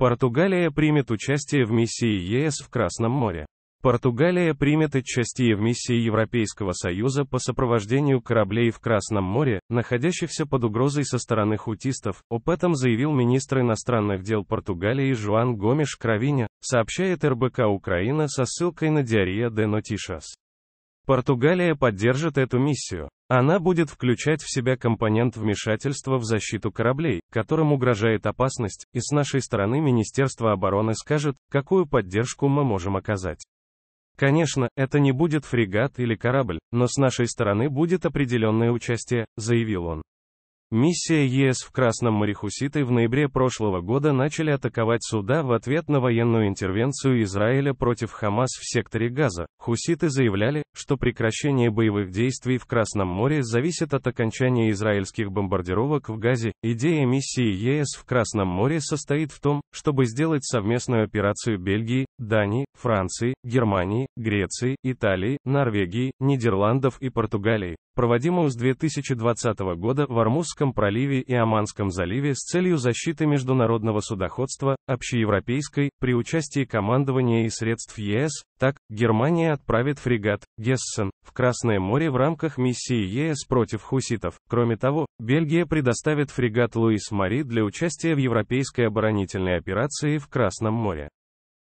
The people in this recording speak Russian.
Португалия примет участие в миссии ЕС в Красном море. Португалия примет участие в миссии Европейского Союза по сопровождению кораблей в Красном море, находящихся под угрозой со стороны хутистов, об этом заявил министр иностранных дел Португалии Жуан Гомеш Кравиня, сообщает РБК Украина со ссылкой на Диария де Нотишас. Португалия поддержит эту миссию. Она будет включать в себя компонент вмешательства в защиту кораблей, которым угрожает опасность, и с нашей стороны Министерство обороны скажет, какую поддержку мы можем оказать. Конечно, это не будет фрегат или корабль, но с нашей стороны будет определенное участие, заявил он. Миссия ЕС в Красном море Хуситы в ноябре прошлого года начали атаковать суда в ответ на военную интервенцию Израиля против Хамас в секторе Газа. Хуситы заявляли, что прекращение боевых действий в Красном море зависит от окончания израильских бомбардировок в Газе. Идея миссии ЕС в Красном море состоит в том, чтобы сделать совместную операцию Бельгии, Дании, Франции, Германии, Греции, Италии, Норвегии, Нидерландов и Португалии, проводимую с 2020 года в Армузском проливе и Оманском заливе с целью защиты международного судоходства, общеевропейской, при участии командования и средств ЕС, так, Германия отправит фрегат «Гессен» в Красное море в рамках миссии ЕС против хуситов. Кроме того, Бельгия предоставит фрегат «Луис Мари» для участия в европейской оборонительной операции в Красном море.